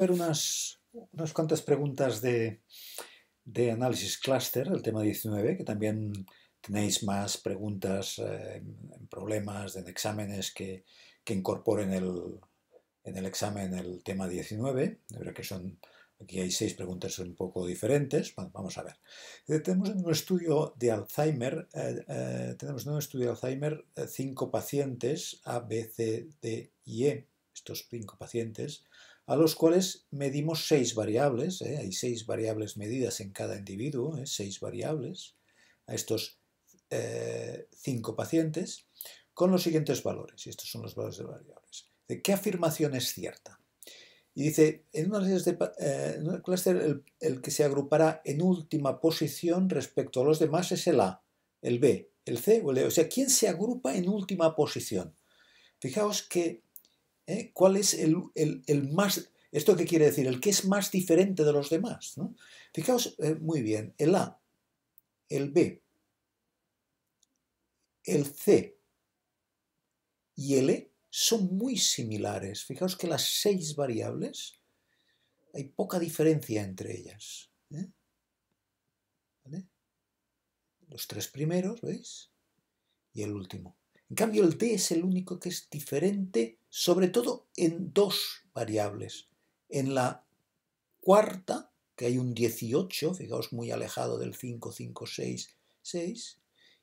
ver unas, unas cuantas preguntas de, análisis cluster, el tema 19, que también tenéis más preguntas eh, en problemas, en exámenes que, incorporen en el examen el tema 19. De verdad que son, aquí hay seis preguntas un poco diferentes. vamos a ver. Eh, tenemos en un estudio de Alzheimer, eh, tenemos en un estudio de Alzheimer cinco pacientes, A, B, C, D y E. Estos cinco pacientes a los cuales medimos seis variables, ¿eh? hay seis variables medidas en cada individuo, ¿eh? seis variables, a estos eh, cinco pacientes, con los siguientes valores, y estos son los valores de variables. ¿De qué afirmación es cierta? Y dice, en una clase, el, el que se agrupará en última posición respecto a los demás es el A, el B, el C o el E. O sea, ¿quién se agrupa en última posición? Fijaos que ¿eh? ¿Cuál es el, más... ¿Esto qué quiere decir? El que es más diferente de los demás. Fijaos eh, muy bien, el A, el B, el C y el E son muy similares. Fijaos que las seis variables hay poca diferencia entre ellas. ¿eh? Los tres primeros, ¿veis? Y el último. En cambio, el D es el único que es diferente sobre todo en dos variables. En la cuarta, que hay un 18, fijaos muy alejado del 5, 5, 6, 6,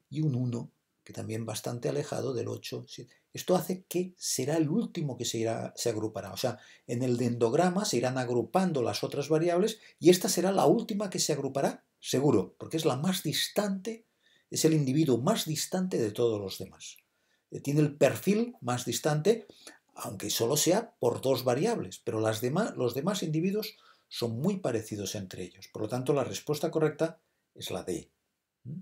y un 1, que también bastante alejado del 8, 7. Esto hace que será el último que se, irá, se agrupará. O sea, en el dendograma se irán agrupando las otras variables y esta será la última que se agrupará, seguro, porque es la más distante, es el individuo más distante de todos los demás. Eh, tiene el perfil más distante, aunque solo sea por dos variables, pero los demás individuos son muy parecidos entre ellos. Por lo tanto, la respuesta correcta es la D. ¿Mm?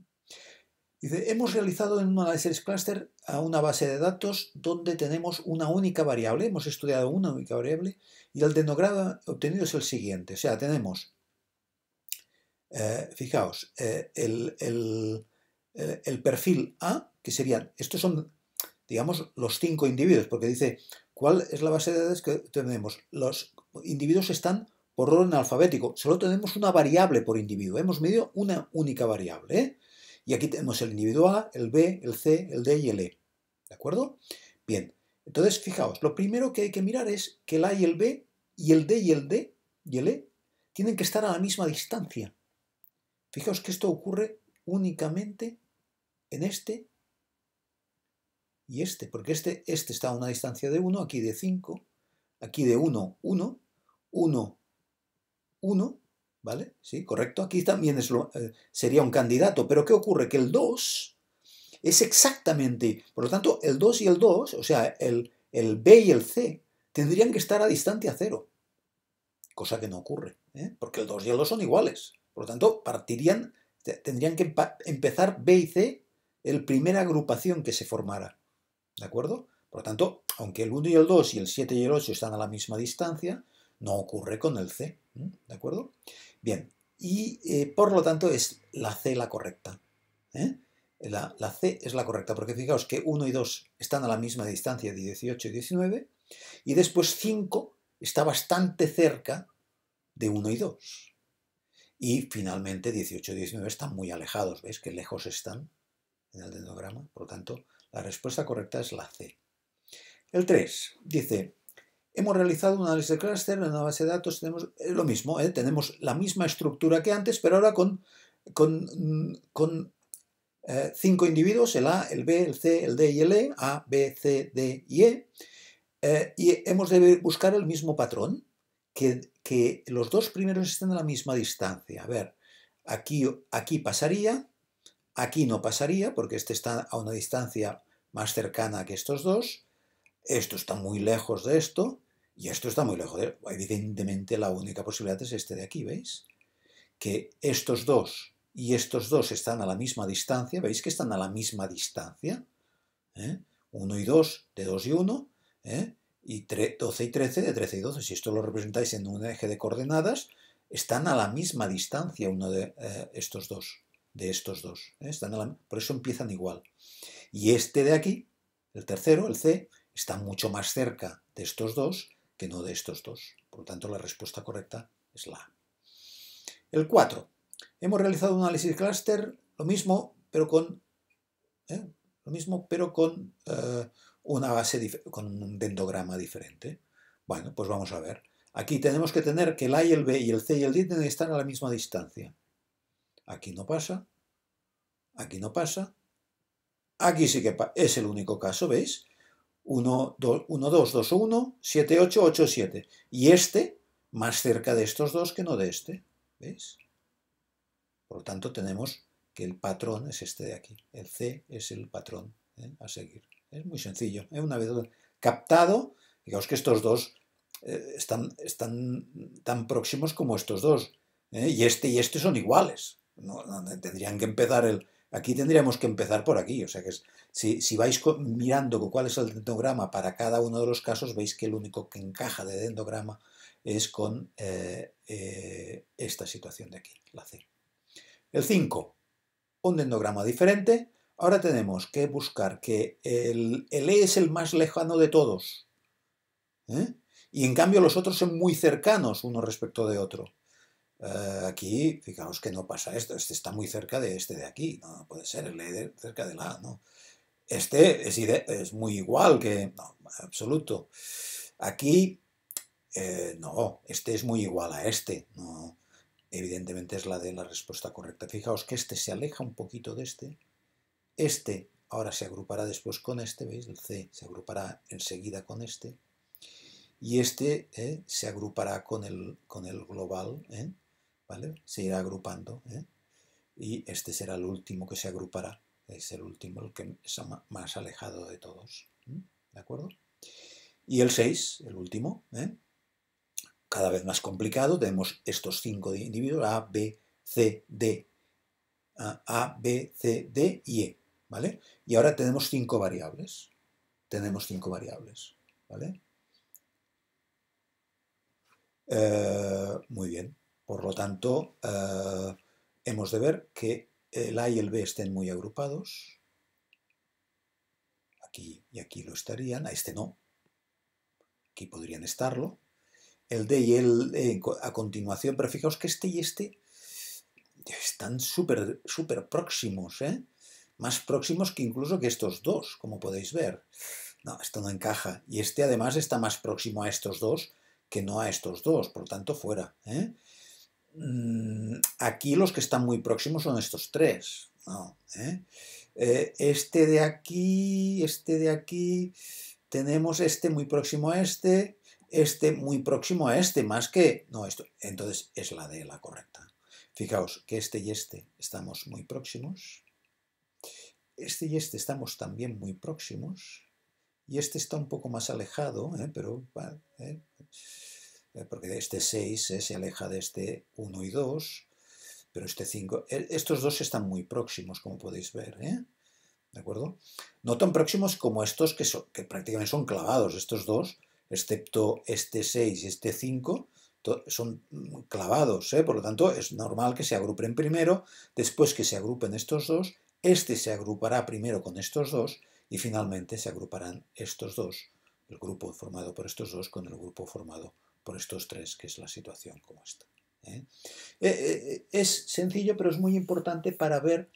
Dice, hemos realizado en un análisis cluster a una base de datos donde tenemos una única variable, hemos estudiado una única variable, y el denogrado obtenido es el siguiente. O sea, tenemos, eh, fijaos, eh, el, eh, el, perfil A, que serían, estos son, digamos, los cinco individuos, porque dice ¿Cuál es la base de datos que tenemos? Los individuos están por orden alfabético. Solo tenemos una variable por individuo. Hemos medido una única variable. ¿eh? Y aquí tenemos el individuo A, el B, el C, el D y el E. ¿De acuerdo? Bien. Entonces, fijaos, lo primero que hay que mirar es que el A y el B y el D y el D y el E tienen que estar a la misma distancia. Fijaos que esto ocurre únicamente en este y este, porque este, este está a una distancia de 1, aquí de 5, aquí de 1, 1, 1, 1, ¿vale? Sí, correcto. Aquí también eh, sería un candidato, pero ¿qué ocurre? Que el 2 es exactamente, por lo tanto, el 2 y el 2, o sea, el, el B y el C, tendrían que estar a distancia 0, cosa que no ocurre, ¿eh? porque el 2 y el 2 son iguales. Por lo tanto, partirían, tendrían que empezar B y C, el primera agrupación que se formara. ¿De acuerdo? Por lo tanto, aunque el 1 y el 2 y el 7 y el 8 están a la misma distancia, no ocurre con el C. ¿De acuerdo? Bien, y eh, por lo tanto es la C la correcta. ¿eh? La, la, C es la correcta, porque fijaos que 1 y 2 están a la misma distancia, de 18 y 19, y después 5 está bastante cerca de 1 y 2. Y finalmente 18 y 19 están muy alejados, ¿veis? Que lejos están en el dendrograma. Por lo tanto, la respuesta correcta es la C. El 3 dice, hemos realizado un análisis de clúster en una base de datos, tenemos lo mismo, ¿eh? tenemos la misma estructura que antes, pero ahora con, con, eh, cinco individuos, el A, el B, el C, el D y el E, A, B, C, D y E, eh, y hemos de buscar el mismo patrón, que, que, los dos primeros estén a la misma distancia. A ver, aquí, aquí pasaría, Aquí no pasaría porque este está a una distancia más cercana que estos dos. Esto está muy lejos de esto y esto está muy lejos de esto. Evidentemente la única posibilidad es este de aquí, ¿veis? Que estos dos y estos dos están a la misma distancia. ¿Veis que están a la misma distancia? 1 ¿Eh? y 2 de 2 y 1. ¿eh? Y 12 y 13 de 13 y 12. Si esto lo representáis en un eje de coordenadas, están a la misma distancia uno de eh, estos dos de estos dos. ¿eh? Están por eso empiezan igual. Y este de aquí, el tercero, el C, está mucho más cerca de estos dos que no de estos dos. Por lo tanto, la respuesta correcta es la A. El 4. Hemos realizado un análisis clúster, lo mismo, pero con, ¿eh? lo mismo, pero con eh, una base, con un dendograma diferente. Bueno, pues vamos a ver. Aquí tenemos que tener que el A y el B y el C y el D están a la misma distancia. Aquí no pasa, aquí no pasa, aquí sí que es el único caso, ¿veis? 1, 2, 1, 2, 1, 7, 8, 8, 7. Y este más cerca de estos dos que no de este, ¿veis? Por lo tanto, tenemos que el patrón es este de aquí. El C es el patrón ¿eh? a seguir. Es muy sencillo. Una vez captado, digamos que estos dos eh, están, están, tan próximos como estos dos. ¿eh? Y este y este son iguales tendrían que empezar el... Aquí tendríamos que empezar por aquí. O sea que si, vais mirando cuál es el dendograma para cada uno de los casos, veis que el único que encaja de dendograma es con eh, eh, esta situación de aquí, la C. El 5, un dendograma diferente. Ahora tenemos que buscar que el, E es el más lejano de todos. ¿eh? Y en cambio los otros son muy cercanos uno respecto de otro. Eh, aquí, fijaos que no pasa esto, este está muy cerca de este de aquí, no puede ser el E cerca de la ¿no? Este es, muy igual que, no, absoluto. Aquí, eh, no, este es muy igual a este, no, evidentemente es la de la respuesta correcta. Fijaos que este se aleja un poquito de este, este ahora se agrupará después con este, ¿veis? El C se agrupará enseguida con este, y este eh, se agrupará con el, con el global, ¿vale? Se irá agrupando, ¿eh? Y este será el último que se agrupará, es el último, el que es más alejado de todos, ¿de acuerdo? Y el 6, el último, ¿eh? cada vez más complicado, tenemos estos cinco individuos, A, B, C, D, A, B, C, D y E, ¿vale? Y ahora tenemos cinco variables, tenemos cinco variables, ¿vale? Eh, muy bien. Por lo tanto, eh, hemos de ver que el A y el B estén muy agrupados. Aquí y aquí lo estarían, a este no. Aquí podrían estarlo. El D y el E a continuación, pero fijaos que este y este están súper próximos, ¿eh? más próximos que incluso que estos dos, como podéis ver. No, esto no encaja. Y este además está más próximo a estos dos que no a estos dos, por lo tanto fuera. ¿eh? Mm, aquí los que están muy próximos son estos tres. ¿Eh? Eh, este de aquí, este de aquí, tenemos este muy próximo a este, este muy próximo a este, más que... No, esto. Entonces es la de la correcta. Fijaos que este y este estamos muy próximos. Este y este estamos también muy próximos. Y este está un poco más alejado, ¿eh? pero... Eh, porque este 6 eh, se aleja de este 1 y 2, pero este 5, estos dos están muy próximos, como podéis ver, ¿eh? ¿de acuerdo? No tan próximos como estos que, prácticamente son clavados, estos dos, excepto este 6 y este 5, son mm, clavados, por lo tanto es normal que se agrupen primero, después que se agrupen estos dos, este se agrupará primero con estos dos y finalmente se agruparán estos dos, el grupo formado por estos dos con el grupo formado por estos tres, que es la situación como está. ¿eh? Eh, eh, es sencillo, pero es muy importante para ver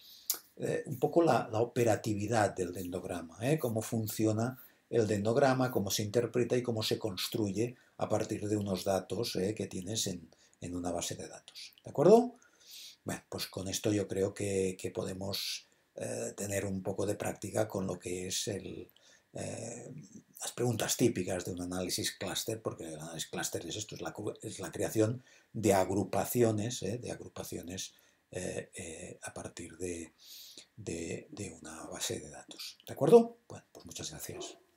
un poco la, operatividad del dendograma, cómo funciona el dendograma, cómo se interpreta y cómo se construye a partir de unos datos que tienes en, una base de datos. ¿De acuerdo? Bueno, pues con esto yo creo que podemos tener un poco de práctica con lo que es el, eh, las preguntas típicas de un análisis clúster, porque el análisis clúster es esto, es la, creación de agrupaciones, eh, de agrupaciones eh, a partir de, de, de, una base de datos. ¿De acuerdo? Bueno, pues muchas gracias.